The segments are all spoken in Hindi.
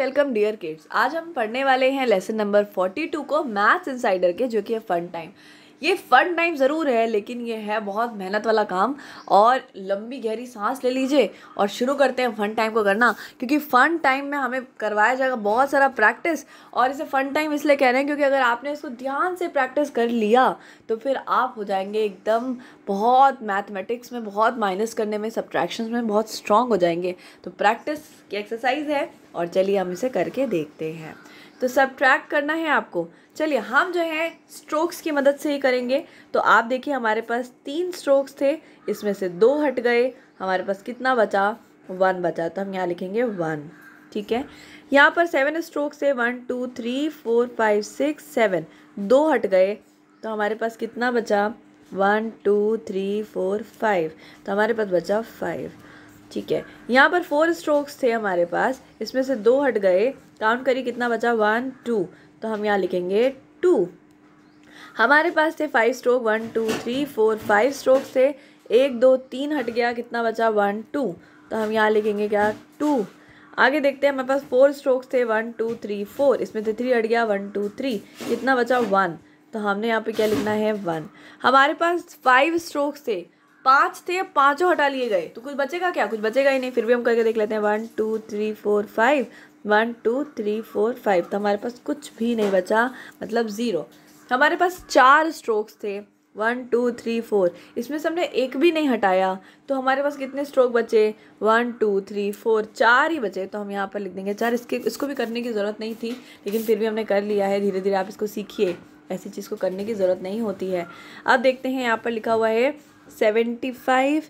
वेलकम डियर किड्स आज हम पढ़ने वाले हैं लेसन नंबर 42 को मैथ्स इनसाइडर के जो कि है फन टाइम ये फ़न टाइम ज़रूर है लेकिन ये है बहुत मेहनत वाला काम और लंबी गहरी सांस ले लीजिए और शुरू करते हैं फ़न टाइम को करना क्योंकि फ़न टाइम में हमें करवाया जाएगा बहुत सारा प्रैक्टिस और इसे फ़न टाइम इसलिए कह रहे हैं क्योंकि अगर आपने इसको ध्यान से प्रैक्टिस कर लिया तो फिर आप हो जाएंगे एकदम बहुत मैथमेटिक्स में बहुत माइनस करने में सब्ट्रैक्शन में बहुत स्ट्रांग हो जाएंगे तो प्रैक्टिस की एक्सरसाइज है और चलिए हम इसे करके देखते हैं तो सब ट्रैक करना है आपको चलिए हम जो है स्ट्रोक्स की मदद से ही करेंगे तो आप देखिए हमारे पास तीन स्ट्रोक्स थे इसमें से दो हट गए हमारे पास कितना बचा वन बचा तो हम यहाँ लिखेंगे वन ठीक है यहाँ पर सेवन स्ट्रोक्स से one two three four five six seven दो हट गए तो हमारे पास कितना बचा one two three four five तो हमारे पास बचा फाइव ठीक है यहाँ पर फोर स्ट्रोक्स थे हमारे पास इसमें से दो हट गए काउंट करिए कितना बचा वन टू तो हम यहाँ लिखेंगे टू हमारे पास थे five stroke one two three four five strokes थे एक दो तीन हट गया कितना बचा वन टू तो हम यहाँ लिखेंगे क्या टू आगे देखते हैं हमारे पास फोर स्ट्रोक्स थे वन टू थ्री फोर इसमें से थ्री हट गया वन टू थ्री कितना बचा वन तो हमने यहाँ पे क्या लिखना है वन हमारे पास फाइव स्ट्रोक्स थे पाँच थे पाँचों हटा लिए गए तो कुछ बचेगा क्या कुछ बचेगा ही नहीं फिर भी हम करके देख लेते हैं one two three four five one two three four five तो हमारे पास कुछ भी नहीं बचा मतलब ज़ीरो हमारे पास चार स्ट्रोक्स थे वन टू थ्री फोर इसमें से हमने एक भी नहीं हटाया तो हमारे पास कितने स्ट्रोक बचे वन टू थ्री फोर चार ही बचे तो हम यहाँ पर लिख देंगे चार इसके इसको भी करने की ज़रूरत नहीं थी लेकिन फिर भी हमने कर लिया है धीरे धीरे आप इसको सीखिए ऐसी चीज़ को करने की ज़रूरत नहीं होती है अब देखते हैं यहाँ पर लिखा हुआ है सेवेंटी फाइव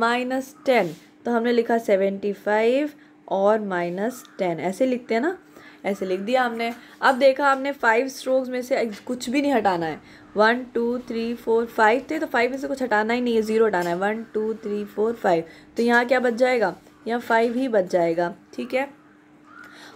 माइनस टेन तो हमने लिखा सेवेंटी फाइव और माइनस टेन ऐसे लिखते हैं ना ऐसे लिख दिया हमने अब देखा हमने फाइव स्ट्रोक्स में से कुछ भी नहीं हटाना है one two three four five थे तो फाइव में से कुछ हटाना ही नहीं है ज़ीरो हटाना है one two three four five तो यहाँ क्या बच जाएगा यहाँ फाइव ही बच जाएगा ठीक है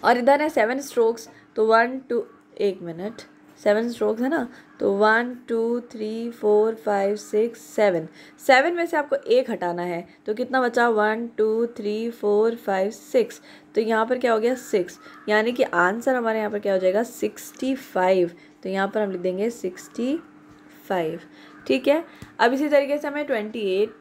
और इधर है सेवन स्ट्रोक्स तो वन टू एक मिनट सेवन स्ट्रोक्स है ना तो one two three four five six seven seven में से आपको एक हटाना है तो कितना बचा one two three four five six तो यहाँ पर क्या हो गया सिक्स यानी कि आंसर हमारे यहाँ पर क्या हो जाएगा सिक्सटी फाइव तो यहाँ पर हम लिख देंगे सिक्सटी फाइव ठीक है अब इसी तरीके से हमें ट्वेंटी एट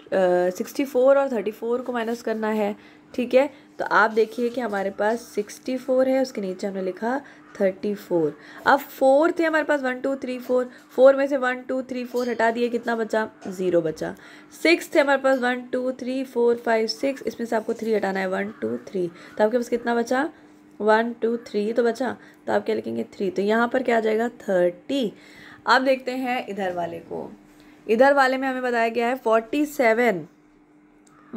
सिक्सटी फोर और थर्टी फोर को माइनस करना है ठीक है तो आप देखिए कि हमारे पास सिक्सटी फोर है उसके नीचे हमने लिखा थर्टी फोर अब फोर थे हमारे पास one two three four four में से वन टू थ्री फोर हटा दिए कितना बचा ज़ीरो बचा सिक्स थे हमारे पास one two three four five six इसमें से आपको थ्री हटाना है वन टू थ्री तो आपके पास कितना बचा वन टू थ्री तो बचा तो आप क्या लिखेंगे थ्री तो यहाँ पर क्या आ जाएगा थर्टी अब देखते हैं इधर वाले को इधर वाले में हमें बताया गया है फोर्टी सेवन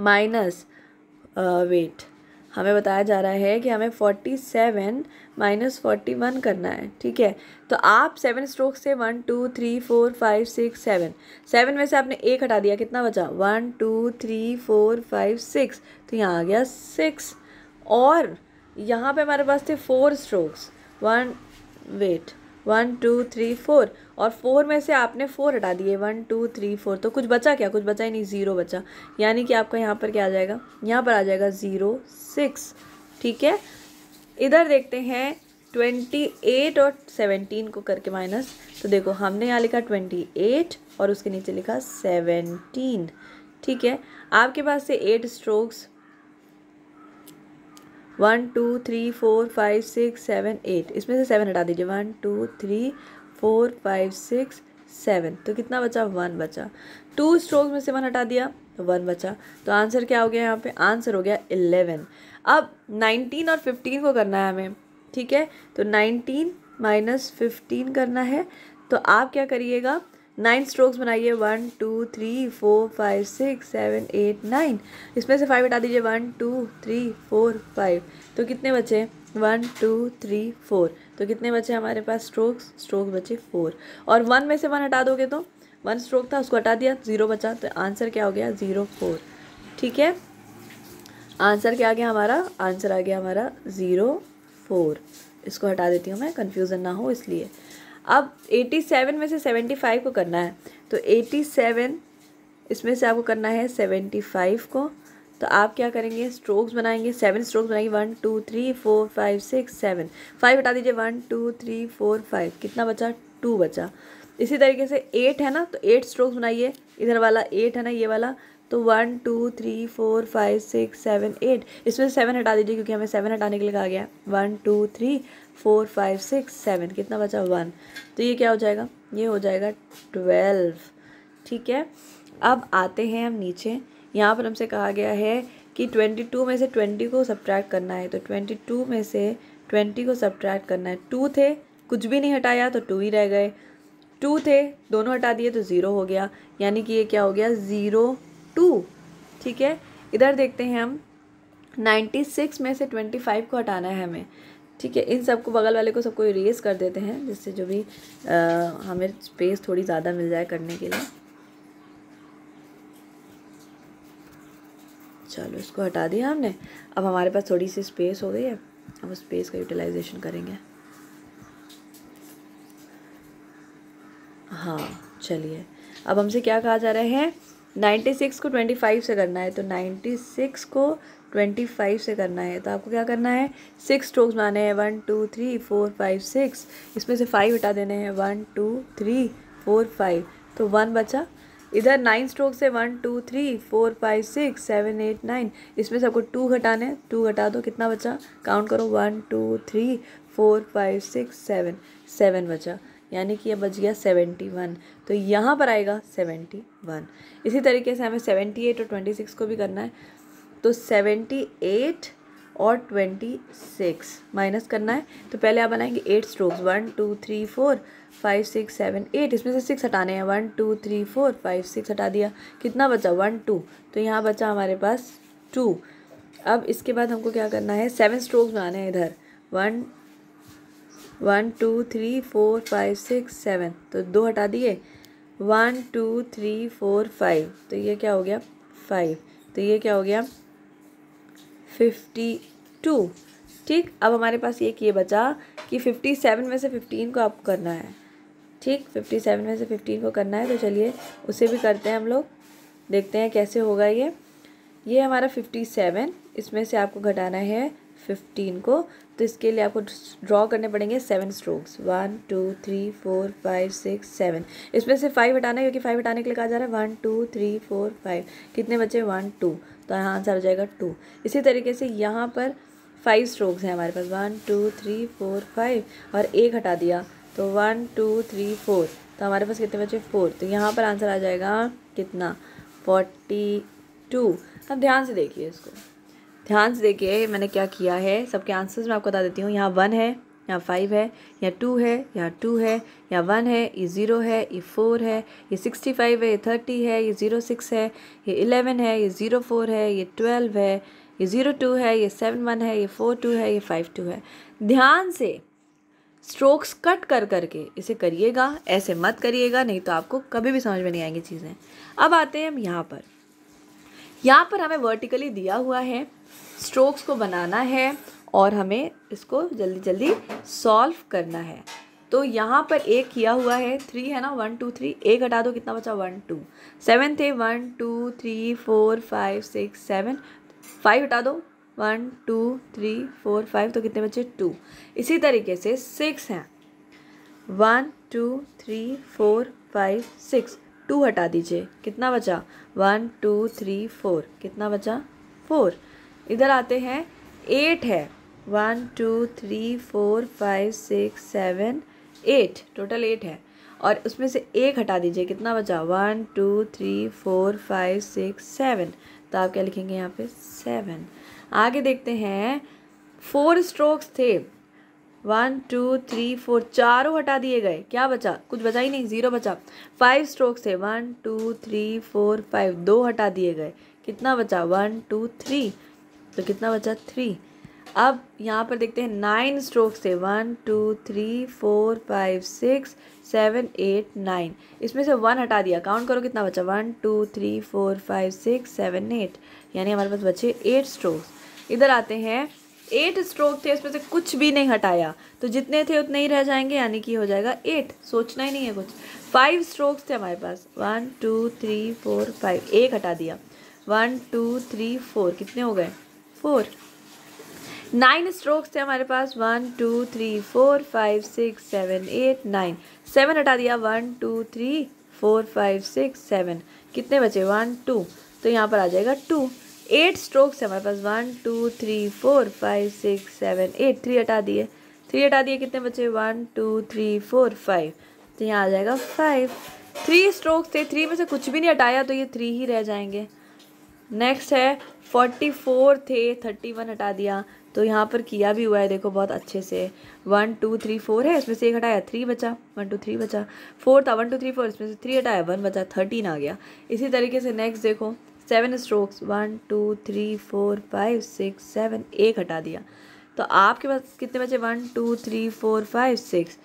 माइनस वेट हमें बताया जा रहा है कि हमें forty seven minus forty one करना है ठीक है तो आप सेवन स्ट्रोक से one two three four five six seven seven में से आपने एक हटा दिया कितना बचा one two three four five six तो यहाँ आ गया सिक्स और यहाँ पे हमारे पास थे four strokes one wait one two three four और फोर में से आपने फोर हटा दिए वन टू थ्री फोर तो कुछ बचा क्या कुछ बचा ही नहीं ज़ीरो बचा यानी कि आपका यहाँ पर क्या आ जाएगा यहाँ पर आ जाएगा ज़ीरो सिक्स ठीक है इधर देखते हैं ट्वेंटी एट और सेवनटीन को करके माइनस तो देखो हमने यहाँ लिखा ट्वेंटी एट और उसके नीचे लिखा सेवनटीन ठीक है आपके पास से eight strokes one two three four five six seven eight इसमें से सेवन हटा दीजिए one two three four five six seven तो कितना बचा वन बचा टू स्ट्रोक में से वन हटा दिया तो वन बचा तो आंसर क्या हो गया यहाँ पे आंसर हो गया इलेवन अब नाइनटीन और फिफ्टीन को करना है हमें ठीक है तो नाइनटीन माइनस फिफ्टीन करना है तो आप क्या करिएगा नाइन स्ट्रोक्स बनाइए one two three four five six seven eight nine इसमें से फाइव हटा दीजिए one two three four five तो कितने बचे वन टू थ्री फोर तो कितने बचे हमारे पास स्ट्रोक्स स्ट्रोक बचे फोर और वन में से वन हटा दोगे तो वन स्ट्रोक था उसको हटा दिया ज़ीरो बचा तो आंसर क्या हो गया ज़ीरो फोर ठीक है आंसर क्या आ गया हमारा आंसर आ गया हमारा ज़ीरो फोर इसको हटा देती हूँ मैं कन्फ्यूज़न ना हो इसलिए अब 87 में से 75 को करना है तो 87 इसमें से आपको करना है 75 को तो आप क्या करेंगे स्ट्रोक्स बनाएंगे सेवन स्ट्रोक्स बनाएंगे one two three four five six seven five हटा दीजिए one two three four five कितना बचा टू बचा इसी तरीके से एट है ना तो एट स्ट्रोक्स बनाइए इधर वाला एट है ना ये वाला तो one two three four five six seven eight इसमें सेवन हटा दीजिए क्योंकि हमें सेवन हटाने के लिए कहा गया one two three four five six seven कितना बचा वन तो ये क्या हो जाएगा ये हो जाएगा ट्वेल्व ठीक है अब आते हैं हम नीचे यहाँ पर हमसे कहा गया है कि ट्वेंटी टू में से ट्वेंटी को सब्ट्रैक्ट करना है तो ट्वेंटी टू में से ट्वेंटी को सब्ट्रैक्ट करना है टू थे कुछ भी नहीं हटाया तो टू ही रह गए टू थे दोनों हटा दिए तो ज़ीरो हो गया यानी कि ये क्या हो गया ज़ीरो टू ठीक है इधर देखते हैं हम नाइन्टी सिक्स में से ट्वेंटी फाइव को हटाना है हमें ठीक है इन सबको बगल वाले को सबको इरेज कर देते हैं जिससे जो भी आ, हमें स्पेस थोड़ी ज़्यादा मिल जाए करने के लिए चलो इसको हटा दिया हमने अब हमारे पास थोड़ी सी स्पेस हो गई है अब उस स्पेस का यूटिलाइजेशन करेंगे हाँ चलिए अब हमसे क्या कहा जा रहा है नाइन्टी सिक्स को ट्वेंटी फाइव से करना है तो नाइन्टी सिक्स को ट्वेंटी फाइव से करना है तो आपको क्या करना है सिक्स स्ट्रोक्स बनाने हैं one two three four five six इसमें से फाइव हटा देने हैं one two three four five तो वन बचा इधर नाइन स्ट्रोक से one two three four five six seven eight nine इसमें से आपको टू घटाने टू घटा दो कितना बचा काउंट करो one two three four five six seven seven बचा यानी कि ये बच गया सेवेंटी वन तो यहाँ पर आएगा सेवेंटी वन इसी तरीके से हमें सेवेंटी एट और ट्वेंटी सिक्स को भी करना है तो सेवेंटी एट और ट्वेंटी सिक्स माइनस करना है तो पहले आप बनाएंगे eight strokes one two three four five six seven eight इसमें से सिक्स हटाने हैं one two three four five six हटा दिया कितना बचा वन टू तो यहाँ बचा हमारे पास टू अब इसके बाद हमको क्या करना है सेवन स्ट्रोक्स बनाने हैं इधर one one two three four five six seven तो दो हटा दिए one two three four five तो ये क्या हो गया फाइव तो ये क्या हो गया फिफ्टी टू ठीक अब हमारे पास एक ये बचा कि फिफ्टी सेवन में से फिफ्टीन को आपको करना है ठीक फिफ्टी सेवन में से फिफ्टीन को करना है तो चलिए उसे भी करते हैं हम लोग देखते हैं कैसे होगा ये ये हमारा फिफ्टी सेवन इसमें से आपको घटाना है फिफ्टीन को तो इसके लिए आपको ड्रॉ करने पड़ेंगे seven strokes one two three four five six seven इसमें से फाइव हटाना है क्योंकि फाइव हटाने के लिए कहा जा रहा है one two three four five कितने बचे वन टू तो यहाँ आंसर हो जाएगा टू इसी तरीके से यहाँ पर फाइव स्ट्रोक्स हैं हमारे पास one two three four five और एक हटा दिया तो वन टू थ्री फोर तो हमारे पास कितने बचे फोर तो यहाँ पर आंसर आ जाएगा कितना फोर्टी टू अब ध्यान से देखिए इसको ध्यान से देखिए मैंने क्या किया है सबके आंसर्स मैं आपको बता देती हूँ यहाँ वन है यहाँ फाइव है यहाँ टू है यहाँ टू है यहाँ वन है ये ज़ीरो है ये फोर है ये सिक्सटी फाइव है ये थर्टी है ये ज़ीरो सिक्स है ये इलेवन है ये ज़ीरो फोर है ये ट्वेल्व है ये ज़ीरो टू है ये सेवन वन है ये फोर टू है ये फाइव टू है ध्यान से स्ट्रोक्स कट कर करके इसे करिएगा ऐसे मत करिएगा नहीं तो आपको कभी भी समझ में नहीं आएंगी चीज़ें अब आते हैं हम यहाँ पर यहाँ पर हमें वर्टिकली दिया हुआ है स्ट्रोक्स को बनाना है और हमें इसको जल्दी जल्दी सॉल्व करना है तो यहाँ पर एक किया हुआ है थ्री है ना वन टू थ्री एक हटा दो कितना बचा वन टू सेवन थे one two three four five six seven five हटा दो one two three four five तो कितने बचे टू इसी तरीके से सिक्स हैं one two three four five six two हटा दीजिए कितना बचा वन टू थ्री फोर कितना बचा फोर इधर आते हैं एट है one two three four five six seven eight total eight है और उसमें से एक हटा दीजिए कितना बचा one two three four five six seven तो आप क्या लिखेंगे यहाँ पे सेवन आगे देखते हैं फोर स्ट्रोक्स थे वन टू थ्री फोर चारों हटा दिए गए क्या बचा कुछ बचा ही नहीं ज़ीरो बचा फाइव स्ट्रोक्स थे one two three four five दो हटा दिए गए कितना बचा वन टू थ्री तो कितना बचा थ्री अब यहाँ पर देखते हैं नाइन स्ट्रोक से one two three four five six seven eight nine इसमें से वन हटा दिया काउंट करो कितना बचा one two three four five six seven eight यानी हमारे पास बचे एट स्ट्रोक्स इधर आते हैं एट स्ट्रोक थे इसमें से कुछ भी नहीं हटाया तो जितने थे उतने ही रह जाएंगे यानी कि हो जाएगा एट सोचना ही नहीं है कुछ फाइव स्ट्रोक्स थे हमारे पास one two three four five एक हटा दिया वन टू थ्री फोर कितने हो गए फोर नाइन स्ट्रोक्स थे हमारे पास one two three four five six seven eight nine seven हटा दिया one two three four five six seven कितने बचे वन टू तो यहाँ पर आ जाएगा टू एट स्ट्रोक्स है हमारे पास one two three four five six seven eight three हटा दिए थ्री हटा दिए कितने बचे one two three four five तो यहाँ आ जाएगा फाइव थ्री स्ट्रोक्स थे थ्री में से कुछ भी नहीं हटाया तो ये थ्री ही रह जाएंगे नेक्स्ट है फोर्टी फोर थे थर्टी वन हटा दिया तो यहाँ पर किया भी हुआ है देखो बहुत अच्छे से वन टू थ्री फोर है इसमें से एक हटाया थ्री बचा वन टू थ्री बचा फोर था वन टू थ्री फोर इसमें से थ्री हटाया वन बचा थर्टीन आ गया इसी तरीके से नेक्स्ट देखो seven strokes one two three four five six seven एक हटा दिया तो आपके पास कितने बचे one two three four five six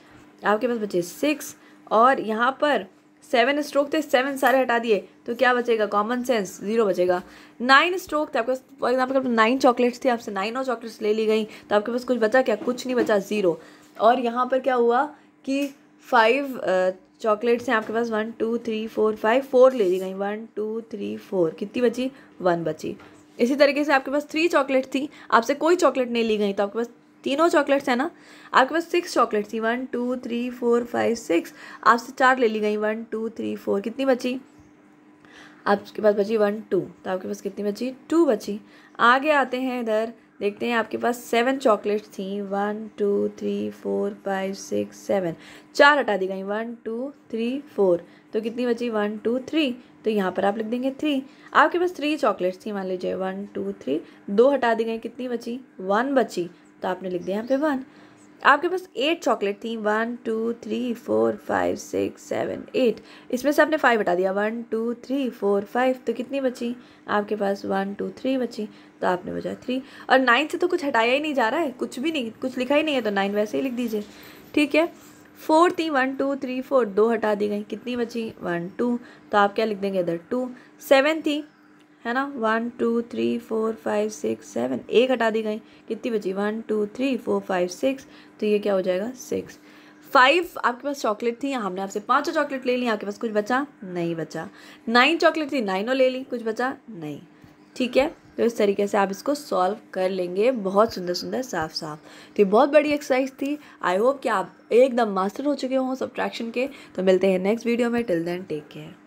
आपके पास बचे सिक्स और यहाँ पर सेवन स्ट्रोक थे सेवन सारे हटा दिए तो क्या बचेगा कॉमन सेंस जीरो बचेगा नाइन स्ट्रोक थे आपके पास फॉर एग्जाम्पल आपके नाइन चॉकलेट्स थी आपसे नाइन और चॉकलेट्स ले ली गई तो आपके पास कुछ बचा क्या कुछ नहीं बचा ज़ीरो और यहाँ पर क्या हुआ कि फाइव चॉकलेट्स हैं आपके पास one two three four five four ले ली गई वन टू थ्री फोर कितनी बची वन बची इसी तरीके से आपके पास थ्री चॉकलेट थी आपसे कोई चॉकलेट नहीं ली गई तो आपके पास तीनों चॉकलेट्स हैं ना आपके पास सिक्स चॉकलेट्स थी one two three four five six आपसे चार ले ली गई वन टू थ्री फोर कितनी बची आपके पास बची वन टू तो आपके पास कितनी बची टू बची आगे आते हैं इधर देखते हैं आपके पास सेवन चॉकलेट्स थी one two three four five six seven चार हटा दी गई वन टू थ्री फोर तो कितनी बची वन टू थ्री तो यहाँ पर आप लिख देंगे थ्री आपके पास थ्री चॉकलेट्स थी मान लीजिए वन टू थ्री दो हटा दी गई कितनी बची वन बची तो आपने लिख दिया यहाँ पे वन आपके पास एट चॉकलेट थी one two three four five six seven eight इसमें से आपने फाइव बता दिया one two three four five तो कितनी बची आपके पास वन टू थ्री बची तो आपने बजाया थ्री और नाइन से तो कुछ हटाया ही नहीं जा रहा है कुछ भी नहीं कुछ लिखा ही नहीं है तो नाइन वैसे ही लिख दीजिए ठीक है फोर थी वन टू थ्री फोर दो हटा दी गई कितनी बची वन टू तो आप क्या लिख देंगे इधर टू सेवन थी है ना one two three four five six seven एक हटा दी गई कितनी बची one two three four five six तो ये क्या हो जाएगा सिक्स फाइव आपके पास चॉकलेट थी हमने आपसे पाँचों चॉकलेट ले ली आपके पास कुछ बचा नहीं बचा नाइन चॉकलेट थी नाइनों ले ली कुछ बचा नहीं ठीक है तो इस तरीके से आप इसको सॉल्व कर लेंगे बहुत सुंदर सुंदर साफ साफ तो ये बहुत बड़ी एक्सरसाइज थी आई होप कि आप एकदम मास्टर हो चुके हों सब्ट्रैक्शन के तो मिलते हैं नेक्स्ट वीडियो में टिल देन टेक केयर